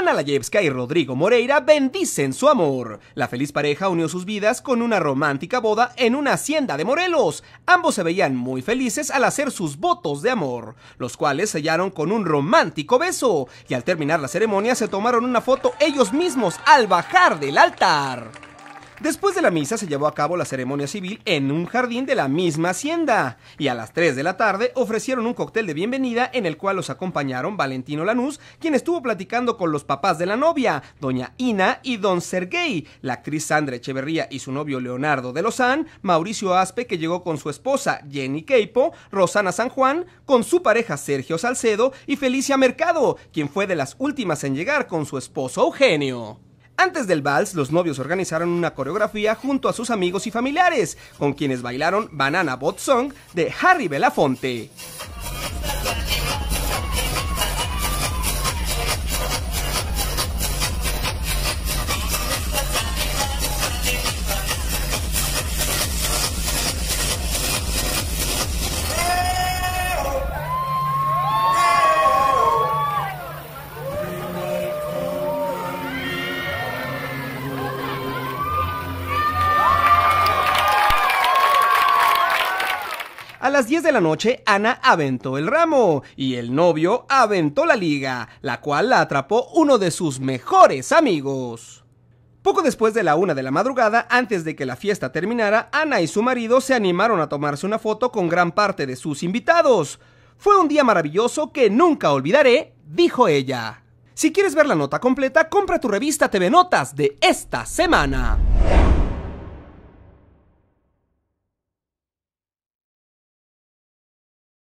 Ana Layevska y Rodrigo Moreira bendicen su amor. La feliz pareja unió sus vidas con una romántica boda en una hacienda de Morelos. Ambos se veían muy felices al hacer sus votos de amor, los cuales sellaron con un romántico beso. Y al terminar la ceremonia se tomaron una foto ellos mismos al bajar del altar. Después de la misa se llevó a cabo la ceremonia civil en un jardín de la misma hacienda y a las 3 de la tarde ofrecieron un cóctel de bienvenida en el cual los acompañaron Valentino Lanús, quien estuvo platicando con los papás de la novia, doña Ina y don Sergey, la actriz Sandra Echeverría y su novio Leonardo de Lozán, Mauricio Aspe que llegó con su esposa Jenny Keipo, Rosana San Juan, con su pareja Sergio Salcedo y Felicia Mercado, quien fue de las últimas en llegar con su esposo Eugenio. Antes del vals, los novios organizaron una coreografía junto a sus amigos y familiares, con quienes bailaron Banana Boat Song de Harry Belafonte. A las 10 de la noche, Ana aventó el ramo y el novio aventó la liga, la cual la atrapó uno de sus mejores amigos. Poco después de la una de la madrugada, antes de que la fiesta terminara, Ana y su marido se animaron a tomarse una foto con gran parte de sus invitados. Fue un día maravilloso que nunca olvidaré, dijo ella. Si quieres ver la nota completa, compra tu revista TV Notas de esta semana.